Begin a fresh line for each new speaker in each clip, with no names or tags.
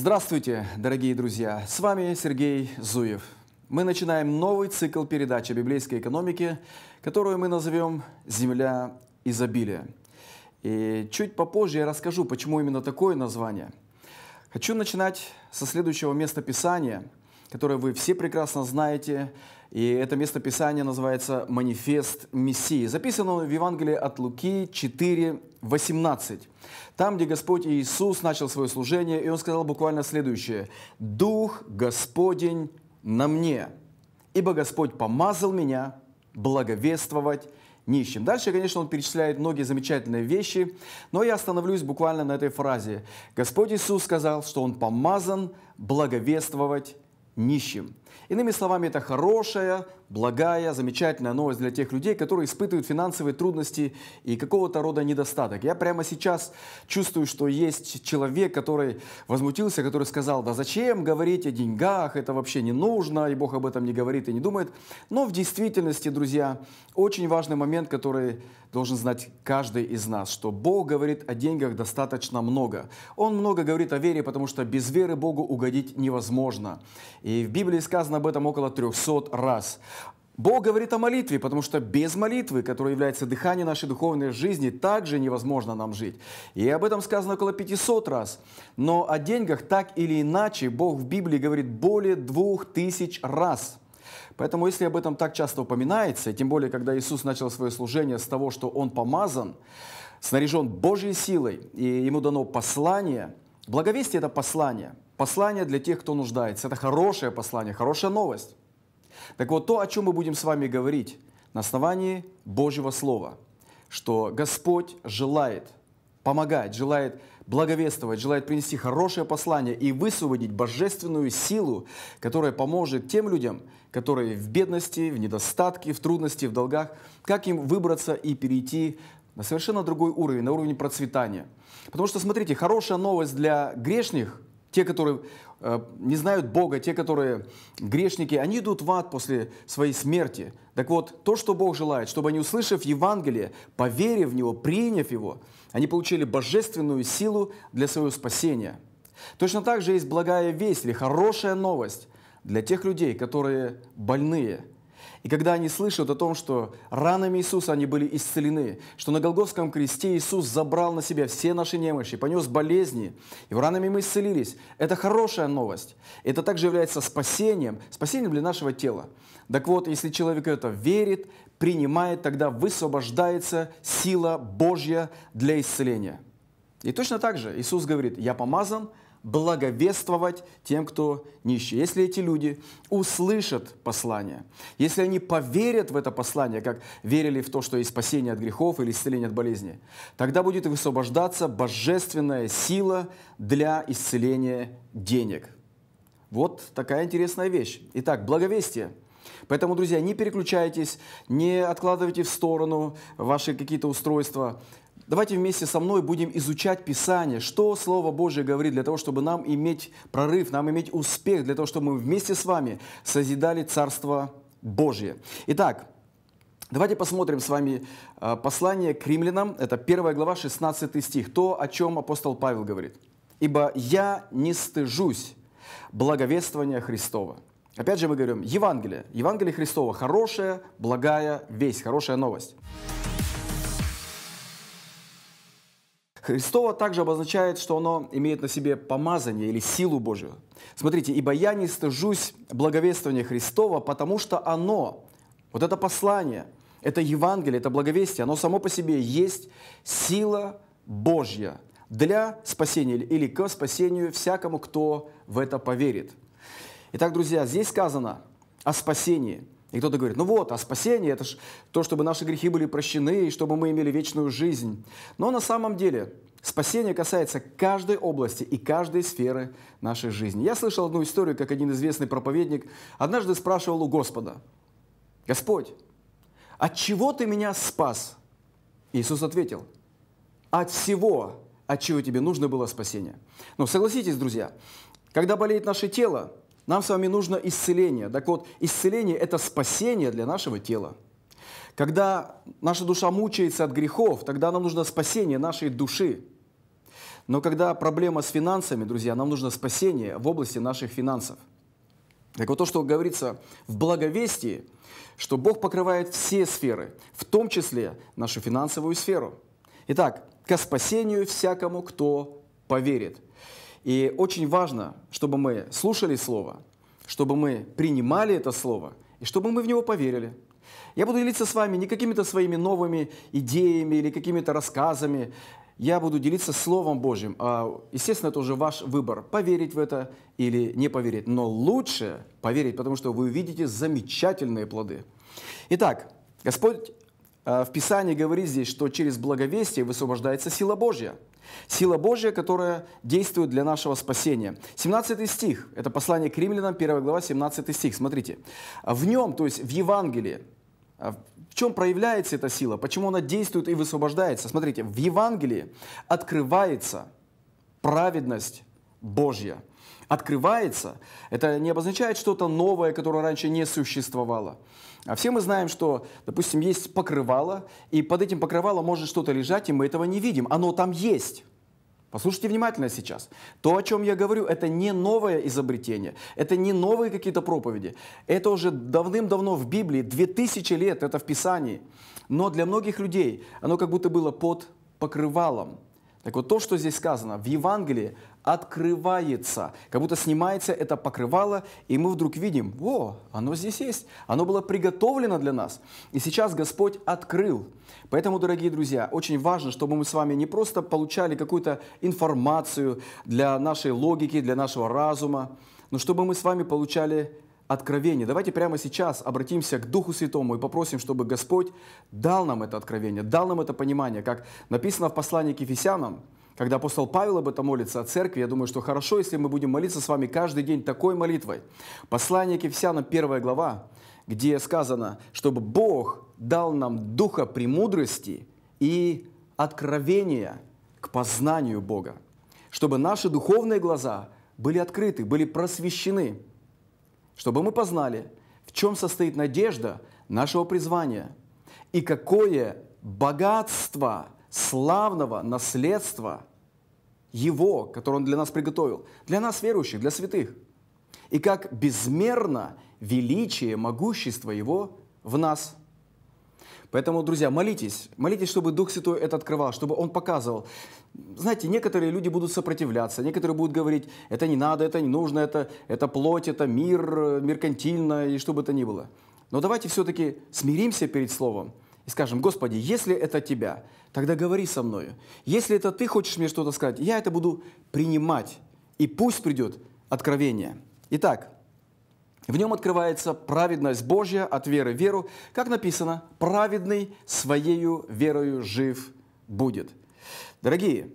Здравствуйте, дорогие друзья! С вами Сергей Зуев. Мы начинаем новый цикл передачи о библейской экономике, которую мы назовем «Земля изобилия». И чуть попозже я расскажу, почему именно такое название. Хочу начинать со следующего места Писания – которое вы все прекрасно знаете. И это место Писания называется «Манифест Мессии». Записано в Евангелии от Луки 4:18, Там, где Господь Иисус начал свое служение, и Он сказал буквально следующее. «Дух Господень на мне, ибо Господь помазал меня благовествовать нищим. Дальше, конечно, он перечисляет многие замечательные вещи, но я остановлюсь буквально на этой фразе. Господь Иисус сказал, что Он помазан благовествовать нищим. Иными словами, это хорошая, благая, замечательная новость для тех людей, которые испытывают финансовые трудности и какого-то рода недостаток. Я прямо сейчас чувствую, что есть человек, который возмутился, который сказал, да зачем говорить о деньгах, это вообще не нужно, и Бог об этом не говорит и не думает. Но в действительности, друзья, очень важный момент, который должен знать каждый из нас, что Бог говорит о деньгах достаточно много. Он много говорит о вере, потому что без веры Богу угодить невозможно. И в Библии сказано об этом около 300 раз. Бог говорит о молитве, потому что без молитвы, которая является дыханием нашей духовной жизни, также невозможно нам жить. И об этом сказано около 500 раз. Но о деньгах так или иначе Бог в Библии говорит более двух тысяч раз. Поэтому если об этом так часто упоминается, тем более, когда Иисус начал свое служение с того, что Он помазан, снаряжен Божьей силой, и Ему дано послание, благовестие – это послание, послание для тех, кто нуждается. Это хорошее послание, хорошая новость. Так вот, то, о чем мы будем с вами говорить на основании Божьего Слова, что Господь желает помогать, желает благовествовать, желает принести хорошее послание и высвободить божественную силу, которая поможет тем людям, которые в бедности, в недостатке, в трудности, в долгах, как им выбраться и перейти на совершенно другой уровень, на уровень процветания. Потому что, смотрите, хорошая новость для грешных – те, которые э, не знают Бога, те, которые грешники, они идут в ад после своей смерти. Так вот, то, что Бог желает, чтобы они, услышав Евангелие, поверив в Него, приняв Его, они получили божественную силу для своего спасения. Точно так же есть благая весть или хорошая новость для тех людей, которые больные – и когда они слышат о том, что ранами Иисуса они были исцелены, что на Голгофском кресте Иисус забрал на себя все наши немощи, понес болезни, и ранами мы исцелились, это хорошая новость. Это также является спасением, спасением для нашего тела. Так вот, если человек это верит, принимает, тогда высвобождается сила Божья для исцеления. И точно так же Иисус говорит, я помазан, благовествовать тем, кто нищий. Если эти люди услышат послание, если они поверят в это послание, как верили в то, что есть спасение от грехов или исцеление от болезни, тогда будет высвобождаться божественная сила для исцеления денег. Вот такая интересная вещь. Итак, благовестие – Поэтому, друзья, не переключайтесь, не откладывайте в сторону ваши какие-то устройства. Давайте вместе со мной будем изучать Писание, что Слово Божье говорит для того, чтобы нам иметь прорыв, нам иметь успех, для того, чтобы мы вместе с вами созидали Царство Божье. Итак, давайте посмотрим с вами а, послание к римлянам, это 1 глава, 16 стих, то, о чем апостол Павел говорит. «Ибо я не стыжусь благовествования Христова». Опять же мы говорим, Евангелие, Евангелие Христова – хорошая, благая весть, хорошая новость. Христово также обозначает, что оно имеет на себе помазание или силу Божию. Смотрите, «Ибо я не стыжусь благовествования Христова, потому что оно, вот это послание, это Евангелие, это благовестие, оно само по себе есть сила Божья для спасения или к спасению всякому, кто в это поверит». Итак, друзья, здесь сказано о спасении – и кто-то говорит, ну вот, а спасение – это же то, чтобы наши грехи были прощены, и чтобы мы имели вечную жизнь. Но на самом деле Спасение касается каждой области и каждой сферы нашей жизни. Я слышал одну историю, как один известный проповедник однажды спрашивал у Господа, «Господь, от чего ты меня спас?» Иисус ответил, «От всего, от чего тебе нужно было спасение». Но ну, согласитесь, друзья, когда болеет наше тело, нам с вами нужно исцеление. Так вот, исцеление – это спасение для нашего тела – когда наша душа мучается от грехов, тогда нам нужно спасение нашей души. Но когда проблема с финансами, друзья, нам нужно спасение в области наших финансов. Так вот то, что говорится в благовестии, что Бог покрывает все сферы, в том числе нашу финансовую сферу. Итак, ко спасению всякому, кто поверит. И очень важно, чтобы мы слушали Слово, чтобы мы принимали это Слово и чтобы мы в него поверили – я буду делиться с вами не какими-то своими новыми идеями или какими-то рассказами. Я буду делиться Словом Божьим. А, естественно, это уже ваш выбор, поверить в это или не поверить. Но лучше поверить, потому что вы увидите замечательные плоды. Итак, Господь а, в Писании говорит здесь, что через благовестие высвобождается сила Божья. Сила Божья, которая действует для нашего спасения. 17 стих, это послание к римлянам, 1 глава, 17 стих, смотрите. В нем, то есть в Евангелии, а в чем проявляется эта сила? Почему она действует и высвобождается? Смотрите, в Евангелии открывается праведность Божья. Открывается, это не обозначает что-то новое, которое раньше не существовало. А все мы знаем, что, допустим, есть покрывало, и под этим покрывалом может что-то лежать, и мы этого не видим. Оно там есть. Послушайте внимательно сейчас. То, о чем я говорю, это не новое изобретение, это не новые какие-то проповеди. Это уже давным-давно в Библии, 2000 лет это в Писании. Но для многих людей оно как будто было под покрывалом. Так вот, то, что здесь сказано в Евангелии, открывается, как будто снимается это покрывало, и мы вдруг видим, во, оно здесь есть, оно было приготовлено для нас, и сейчас Господь открыл. Поэтому, дорогие друзья, очень важно, чтобы мы с вами не просто получали какую-то информацию для нашей логики, для нашего разума, но чтобы мы с вами получали откровение. Давайте прямо сейчас обратимся к Духу Святому и попросим, чтобы Господь дал нам это откровение, дал нам это понимание, как написано в послании к Ефесянам – когда апостол Павел об этом молится о церкви, я думаю, что хорошо, если мы будем молиться с вами каждый день такой молитвой. Послание к Ефесянам, 1 глава, где сказано, чтобы Бог дал нам духа премудрости и откровения к познанию Бога, чтобы наши духовные глаза были открыты, были просвещены, чтобы мы познали, в чем состоит надежда нашего призвания и какое богатство славного наследства его, который Он для нас приготовил, для нас верующих, для святых. И как безмерно величие, могущество Его в нас. Поэтому, друзья, молитесь, молитесь, чтобы Дух Святой это открывал, чтобы Он показывал. Знаете, некоторые люди будут сопротивляться, некоторые будут говорить, это не надо, это не нужно, это, это плоть, это мир, э, меркантильно и что бы то ни было. Но давайте все-таки смиримся перед Словом – и скажем, Господи, если это Тебя, тогда говори со мною. Если это Ты хочешь мне что-то сказать, я это буду принимать, и пусть придет откровение. Итак, в нем открывается праведность Божья от веры в веру, как написано, праведный своею верою жив будет. Дорогие,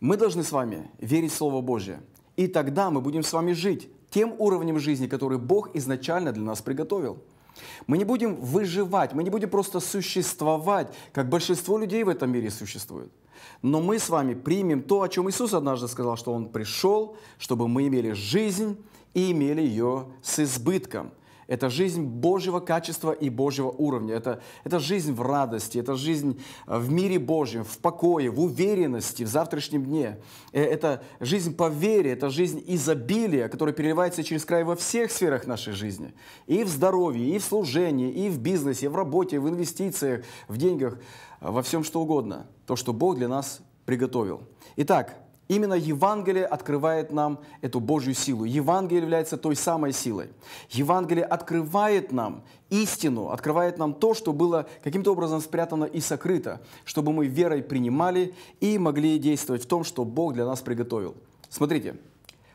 мы должны с вами верить в Слово Божье, и тогда мы будем с вами жить тем уровнем жизни, который Бог изначально для нас приготовил – мы не будем выживать, мы не будем просто существовать, как большинство людей в этом мире существует. Но мы с вами примем то, о чем Иисус однажды сказал, что Он пришел, чтобы мы имели жизнь и имели ее с избытком – это жизнь Божьего качества и Божьего уровня. Это, это жизнь в радости, это жизнь э, в мире Божьем, в покое, в уверенности в завтрашнем дне. Э, это жизнь по вере, это жизнь изобилия, которая переливается через край во всех сферах нашей жизни. И в здоровье, и в служении, и в бизнесе, и в работе, в инвестициях, в деньгах, э, во всем что угодно. То, что Бог для нас приготовил. Итак, Именно Евангелие открывает нам эту Божью силу. Евангелие является той самой силой. Евангелие открывает нам истину, открывает нам то, что было каким-то образом спрятано и сокрыто, чтобы мы верой принимали и могли действовать в том, что Бог для нас приготовил. Смотрите,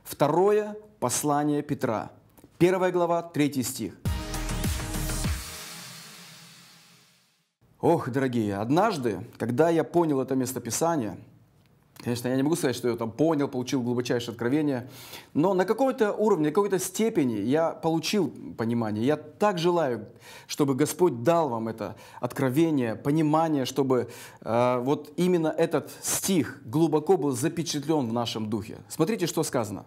второе послание Петра, первая глава, третий стих. Ох, дорогие, однажды, когда я понял это местописание – Конечно, я не могу сказать, что я там понял, получил глубочайшее откровение, но на каком-то уровне, на какой-то степени я получил понимание. Я так желаю, чтобы Господь дал вам это откровение, понимание, чтобы э, вот именно этот стих глубоко был запечатлен в нашем духе. Смотрите, что сказано.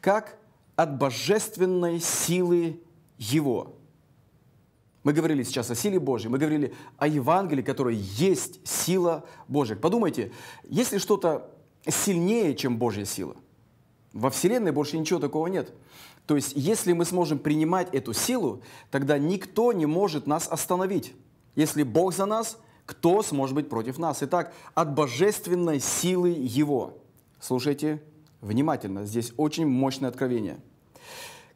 Как от божественной силы Его мы говорили сейчас о силе Божьей, мы говорили о Евангелии, которое есть сила Божья. Подумайте, есть ли что-то сильнее, чем Божья сила? Во Вселенной больше ничего такого нет. То есть, если мы сможем принимать эту силу, тогда никто не может нас остановить. Если Бог за нас, кто сможет быть против нас? Итак, от божественной силы Его. Слушайте внимательно, здесь очень мощное откровение.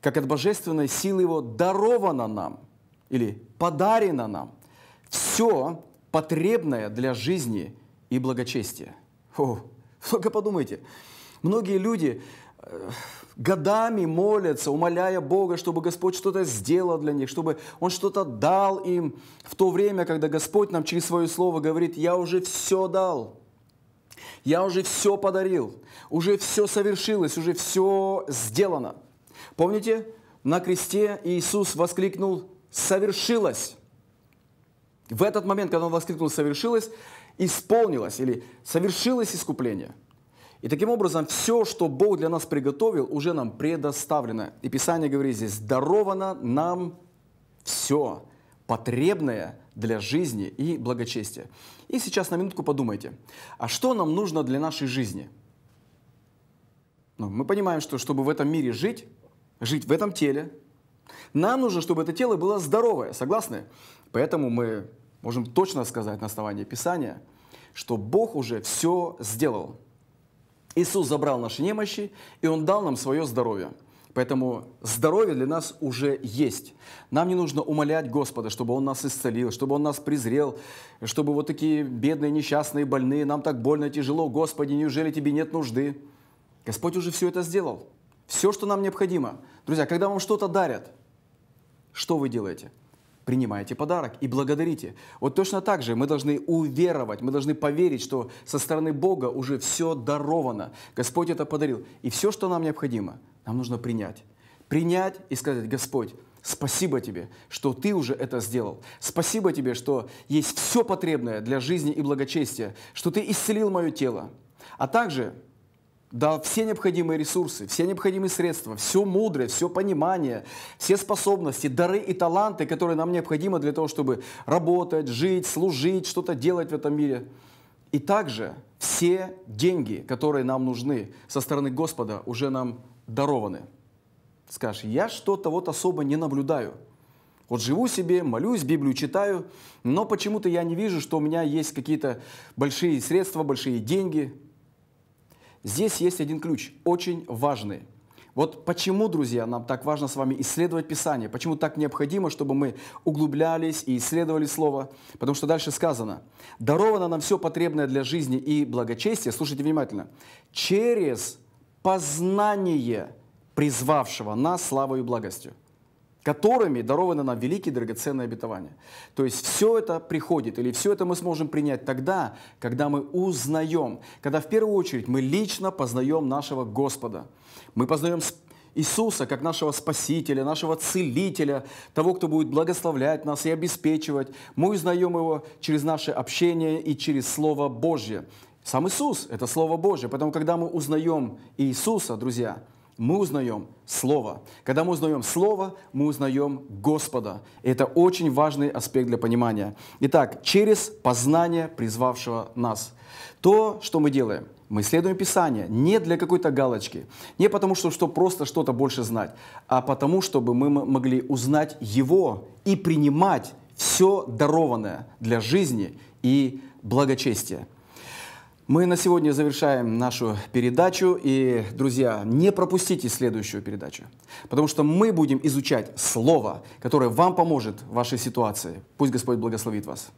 Как от божественной силы Его даровано нам – или подарено нам все потребное для жизни и благочестия. О, только подумайте, многие люди э, годами молятся, умоляя Бога, чтобы Господь что-то сделал для них, чтобы Он что-то дал им в то время, когда Господь нам через Свое Слово говорит, «Я уже все дал, я уже все подарил, уже все совершилось, уже все сделано». Помните, на кресте Иисус воскликнул совершилось. В этот момент, когда он воскликнул «совершилось», исполнилось или совершилось искупление. И таким образом все, что Бог для нас приготовил, уже нам предоставлено. И Писание говорит здесь, даровано нам все потребное для жизни и благочестия. И сейчас на минутку подумайте, а что нам нужно для нашей жизни? Ну, мы понимаем, что чтобы в этом мире жить, жить в этом теле, нам нужно, чтобы это тело было здоровое, согласны? Поэтому мы можем точно сказать на основании Писания, что Бог уже все сделал. Иисус забрал наши немощи, и Он дал нам свое здоровье. Поэтому здоровье для нас уже есть. Нам не нужно умолять Господа, чтобы Он нас исцелил, чтобы Он нас презрел, чтобы вот такие бедные, несчастные, больные, нам так больно, тяжело, Господи, неужели Тебе нет нужды? Господь уже все это сделал. Все, что нам необходимо. Друзья, когда вам что-то дарят, что вы делаете? принимаете подарок и благодарите. Вот точно так же мы должны уверовать, мы должны поверить, что со стороны Бога уже все даровано. Господь это подарил. И все, что нам необходимо, нам нужно принять. Принять и сказать, Господь, спасибо тебе, что ты уже это сделал. Спасибо тебе, что есть все потребное для жизни и благочестия, что ты исцелил мое тело. А также да, все необходимые ресурсы, все необходимые средства, все мудрое, все понимание, все способности, дары и таланты, которые нам необходимы для того, чтобы работать, жить, служить, что-то делать в этом мире. И также все деньги, которые нам нужны со стороны Господа, уже нам дарованы. Скажешь, я что-то вот особо не наблюдаю. Вот живу себе, молюсь, Библию читаю, но почему-то я не вижу, что у меня есть какие-то большие средства, большие деньги – Здесь есть один ключ, очень важный. Вот почему, друзья, нам так важно с вами исследовать Писание, почему так необходимо, чтобы мы углублялись и исследовали Слово, потому что дальше сказано, даровано нам все потребное для жизни и благочестия, слушайте внимательно, через познание призвавшего нас славою и благостью которыми даровано нам великие драгоценные обетования. То есть все это приходит, или все это мы сможем принять тогда, когда мы узнаем, когда в первую очередь мы лично познаем нашего Господа. Мы познаем Иисуса как нашего Спасителя, нашего Целителя, того, кто будет благословлять нас и обеспечивать. Мы узнаем Его через наше общение и через Слово Божье. Сам Иисус – это Слово Божье. Поэтому, когда мы узнаем Иисуса, друзья – мы узнаем Слово. Когда мы узнаем Слово, мы узнаем Господа. И это очень важный аспект для понимания. Итак, через познание призвавшего нас. То, что мы делаем, мы исследуем Писание не для какой-то галочки, не потому, что, что просто что-то больше знать, а потому, чтобы мы могли узнать Его и принимать все дарованное для жизни и благочестия. Мы на сегодня завершаем нашу передачу. И, друзья, не пропустите следующую передачу, потому что мы будем изучать Слово, которое вам поможет в вашей ситуации. Пусть Господь благословит вас.